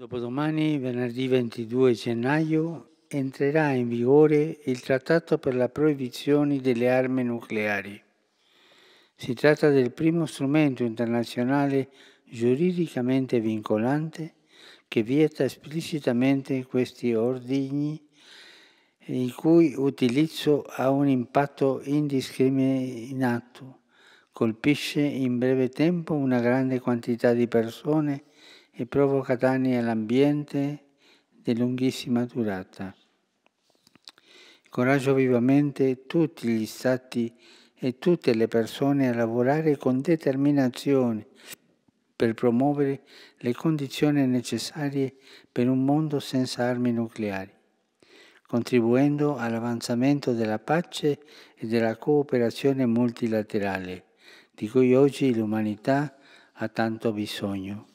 Dopodomani, venerdì 22 gennaio, entrerà in vigore il Trattato per la proibizione delle armi nucleari. Si tratta del primo strumento internazionale giuridicamente vincolante che vieta esplicitamente questi ordigni il cui utilizzo ha un impatto indiscriminato, colpisce in breve tempo una grande quantità di persone e provoca danni all'ambiente di lunghissima durata. Coraggio vivamente tutti gli stati e tutte le persone a lavorare con determinazione per promuovere le condizioni necessarie per un mondo senza armi nucleari, contribuendo all'avanzamento della pace e della cooperazione multilaterale, di cui oggi l'umanità ha tanto bisogno.